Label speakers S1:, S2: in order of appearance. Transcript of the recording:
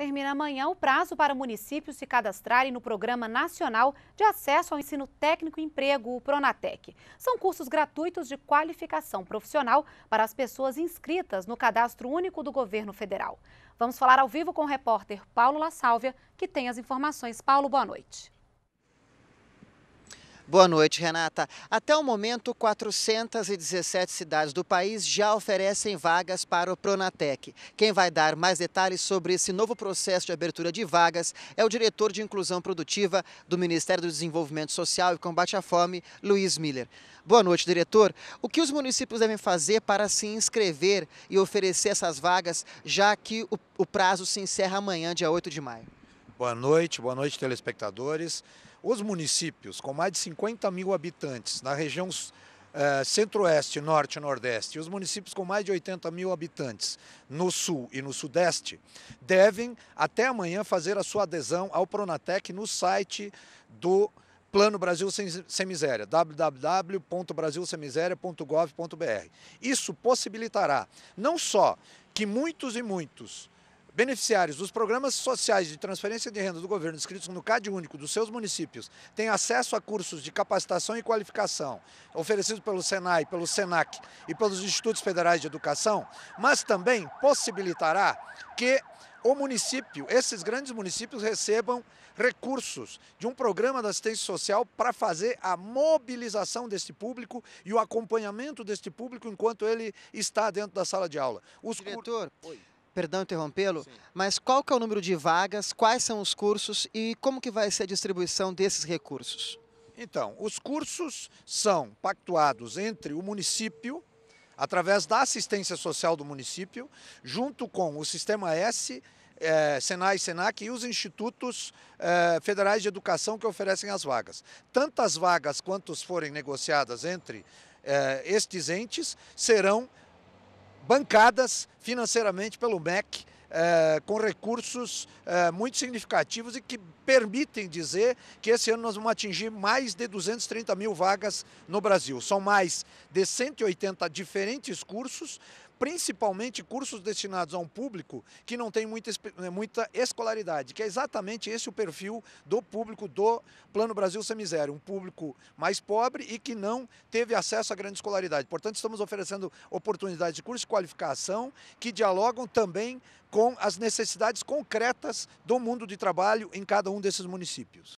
S1: Termina amanhã o prazo para municípios se cadastrarem no Programa Nacional de Acesso ao Ensino Técnico e Emprego, o Pronatec. São cursos gratuitos de qualificação profissional para as pessoas inscritas no Cadastro Único do Governo Federal. Vamos falar ao vivo com o repórter Paulo La Sálvia, que tem as informações. Paulo, boa noite.
S2: Boa noite, Renata. Até o momento, 417 cidades do país já oferecem vagas para o Pronatec. Quem vai dar mais detalhes sobre esse novo processo de abertura de vagas é o diretor de Inclusão Produtiva do Ministério do Desenvolvimento Social e Combate à Fome, Luiz Miller. Boa noite, diretor. O que os municípios devem fazer para se inscrever e oferecer essas vagas, já que o, prazo se encerra amanhã, dia 8 de maio?
S3: Boa noite, boa noite, telespectadores. Os municípios com mais de 50 mil habitantes na região eh, centro-oeste, norte e nordeste, e os municípios com mais de 80 mil habitantes no sul e no sudeste, devem até amanhã fazer a sua adesão ao Pronatec no site do Plano Brasil Sem, Sem Miséria, www.brasilsemiséria.gov.br. Isso possibilitará não só que muitos e muitos Beneficiários dos programas sociais de transferência de renda do governo inscritos no CAD único dos seus municípios têm acesso a cursos de capacitação e qualificação oferecidos pelo SENAI, pelo SENAC e pelos Institutos Federais de Educação, mas também possibilitará que o município, esses grandes municípios recebam recursos de um programa de assistência social para fazer a mobilização deste público e o acompanhamento deste público enquanto ele está dentro da sala de aula. Os Diretor, cur perdão interrompê-lo, mas
S2: qual que é o número de vagas, quais são os cursos e como que vai ser a distribuição desses recursos?
S3: Então, os cursos são pactuados entre o município, através da assistência social do município, junto com o Sistema S, é, Senai e Senac e os institutos é, federais de educação que oferecem as vagas. Tantas vagas quantas forem negociadas entre é, estes entes serão bancadas financeiramente pelo MEC. É, eh, com recursos é, muito significativos e que permitem dizer que esse ano nós vamos atingir mais de 230 mil vagas no Brasil. São mais de 180 diferentes cursos, principalmente cursos destinados a um público que não tem muita, né, muita escolaridade, que é exatamente esse o perfil do público do Plano Brasil Sem Miséria, um público mais pobre e que não teve acesso à grande escolaridade. Portanto, estamos oferecendo oportunidades de curso de qualificação que dialogam também com as necessidades concretas do mundo de trabalho em cada um desses municípios.